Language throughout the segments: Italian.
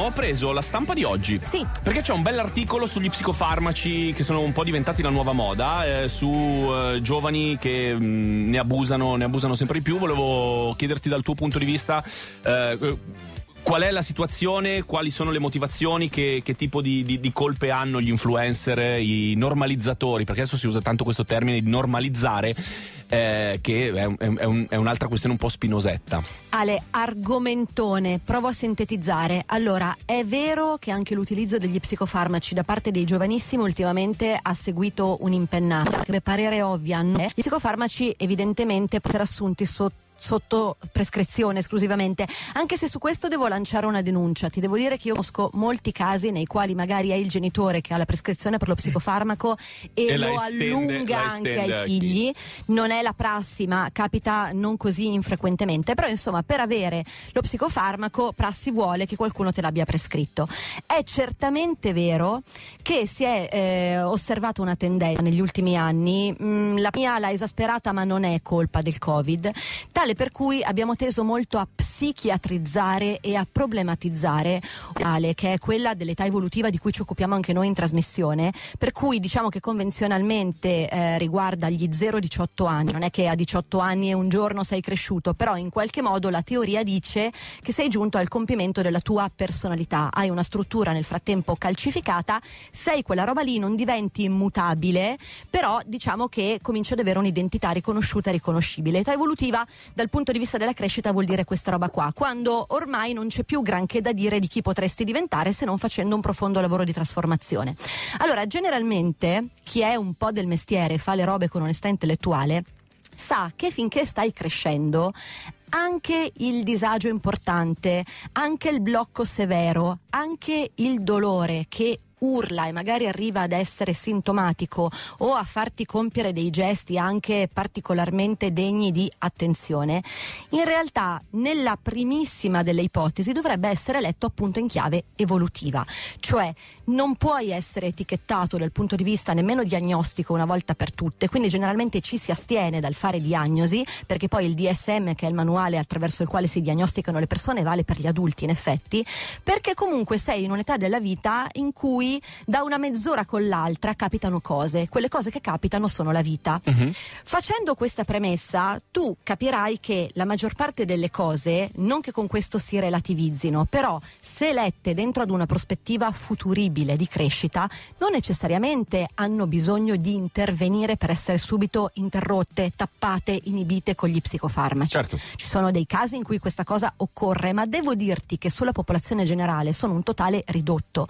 Ho preso la stampa di oggi. Sì. Perché c'è un bell'articolo sugli psicofarmaci che sono un po' diventati la nuova moda, eh, su eh, giovani che mh, mm, ne abusano, ne abusano sempre di più. Volevo chiederti dal tuo punto di vista eh, eh Qual è la situazione? Quali sono le motivazioni? Che, che tipo di, di, di, colpe hanno gli influencer, eh, i normalizzatori? Perché adesso si usa tanto questo termine di normalizzare, eh, che è, è, un, è, un'altra questione un po' spinosetta. Ale, argomentone, provo a sintetizzare. Allora, è vero che anche l'utilizzo degli psicofarmaci da parte dei giovanissimi ultimamente ha seguito un'impennata, che per parere ovvia, gli psicofarmaci evidentemente possono essere assunti sotto sotto prescrizione esclusivamente, anche se su questo devo lanciare una denuncia. Ti devo dire che io conosco molti casi nei quali magari è il genitore che ha la prescrizione per lo psicofarmaco e, e lo estende, allunga anche ai figli. Non è la prassi, ma capita non così infrequentemente, però insomma, per avere lo psicofarmaco prassi vuole che qualcuno te l'abbia prescritto. È certamente vero che si è eh, osservata una tendenza negli ultimi anni, mh, mm, la mia l'ha esasperata, ma non è colpa del Covid. Tale tale per cui abbiamo teso molto a psichiatrizzare e a problematizzare che è quella dell'età evolutiva di cui ci occupiamo anche noi in trasmissione, per cui diciamo che convenzionalmente eh, riguarda gli 0-18 anni, non è che a 18 anni e un giorno sei cresciuto, però in qualche modo la teoria dice che sei giunto al compimento della tua personalità, hai una struttura nel frattempo calcificata, sei quella roba lì, non diventi immutabile, però diciamo che cominci ad avere un'identità riconosciuta e riconoscibile. Età evolutiva da dal punto di vista della crescita vuol dire questa roba qua, quando ormai non c'è più granché da dire di chi potresti diventare se non facendo un profondo lavoro di trasformazione. Allora, generalmente chi è un po' del mestiere, fa le robe con onestà intellettuale, sa che finché stai crescendo anche il disagio importante, anche il blocco severo, anche il dolore che urla e magari arriva ad essere sintomatico o a farti compiere dei gesti anche particolarmente degni di attenzione, in realtà nella primissima delle ipotesi dovrebbe essere letto appunto in chiave evolutiva, cioè non puoi essere etichettato dal punto di vista nemmeno diagnostico una volta per tutte, quindi generalmente ci si astiene dal fare diagnosi perché poi il DSM che è il manuale attraverso il quale si diagnosticano le persone vale per gli adulti in effetti, perché comunque sei in un'età della vita in cui da una mezz'ora con l'altra capitano cose. Quelle cose che capitano sono la vita. Uh-huh. Facendo questa premessa, tu capirai che la maggior parte delle cose, non che con questo si relativizzino, però se lette dentro ad una prospettiva futuribile di crescita, non necessariamente hanno bisogno di intervenire per essere subito interrotte, tappate, inibite con gli psicofarmaci. Certo. Ci sono dei casi in cui questa cosa occorre, ma devo dirti che sulla popolazione generale sono un totale ridotto.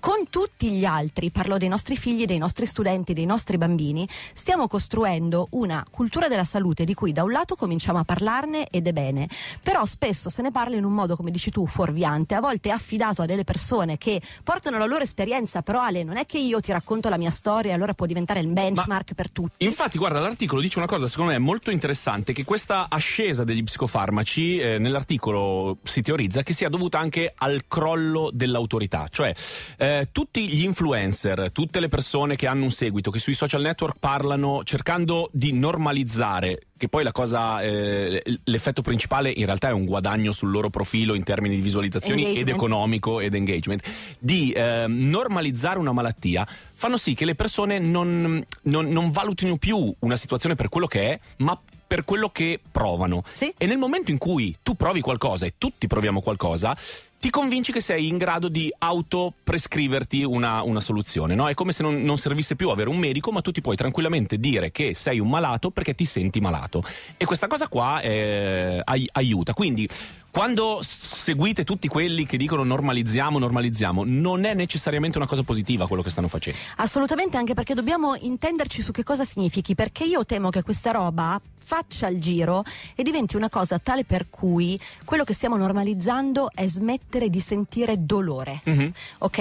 Con tutti tutti gli altri, parlo dei nostri figli, dei nostri studenti, dei nostri bambini, stiamo costruendo una cultura della salute di cui da un lato cominciamo a parlarne ed è bene, però spesso se ne parla in un modo, come dici tu, fuorviante, a volte affidato a delle persone che portano la loro esperienza, però Ale, non è che io ti racconto la mia storia e allora può diventare il benchmark Ma per tutti. Infatti, guarda, l'articolo dice una cosa secondo me molto interessante, che questa ascesa degli psicofarmaci eh, nell'articolo si teorizza che sia dovuta anche al crollo dell'autorità, cioè eh, tutti tutti gli influencer, tutte le persone che hanno un seguito, che sui social network parlano cercando di normalizzare che poi la cosa, eh, l'effetto principale in realtà è un guadagno sul loro profilo in termini di visualizzazioni engagement. ed economico ed engagement, di eh, normalizzare una malattia, fanno sì che le persone non, non, non valutino più una situazione per quello che è, ma per quello che provano. Sì. E nel momento in cui tu provi qualcosa e tutti proviamo qualcosa, ti convinci che sei in grado di autoprescriverti una, una soluzione. No? È come se non, non, servisse più avere un medico, ma tu ti puoi tranquillamente dire che sei un malato perché ti senti malato. E questa cosa qua eh, ai, aiuta. Quindi quando seguite tutti quelli che dicono normalizziamo, normalizziamo, non è necessariamente una cosa positiva quello che stanno facendo. Assolutamente, anche perché dobbiamo intenderci su che cosa significhi, perché io temo che questa roba faccia il giro e diventi una cosa tale per cui quello che stiamo normalizzando è smettere di sentire dolore, mm-hmm. ok?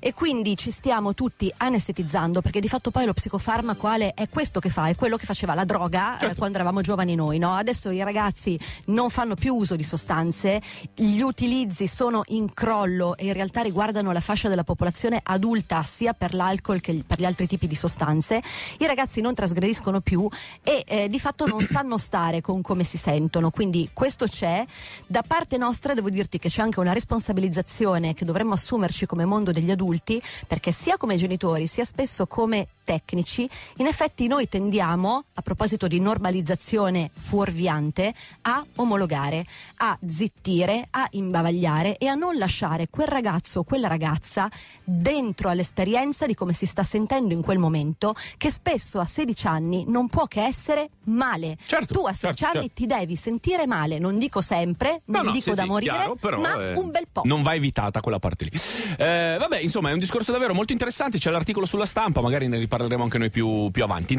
E quindi ci stiamo tutti anestetizzando perché di fatto poi lo psicofarmaco Ale è questo che fa, è quello che faceva la droga eh, certo. eh, quando eravamo giovani noi, no? Adesso i ragazzi non fanno più uso di sostanze influenze, gli utilizzi sono in crollo e in realtà riguardano la fascia della popolazione adulta sia per l'alcol che per gli altri tipi di sostanze, i ragazzi non trasgrediscono più e eh, di fatto non sanno stare con come si sentono. Quindi questo c'è. Da parte nostra devo dirti che c'è anche una responsabilizzazione che dovremmo assumerci come mondo degli adulti, perché sia come genitori sia spesso come tecnici, in effetti noi tendiamo, a proposito di normalizzazione fuorviante, a omologare, a zittire, a imbavagliare e a non lasciare quel ragazzo o quella ragazza dentro all'esperienza di come si sta sentendo in quel momento, che spesso a 16 anni non può che essere male. Certo, tu a 16 certo, anni certo. ti devi sentire male, non dico sempre, non no, no, dico sì, da sì, morire, chiaro, però, ma eh, un bel po'. Non va evitata quella parte lì. Eh, vabbè, insomma, è un discorso davvero molto interessante, c'è l'articolo sulla stampa, magari ne riparleremo parleremo anche noi più, più avanti.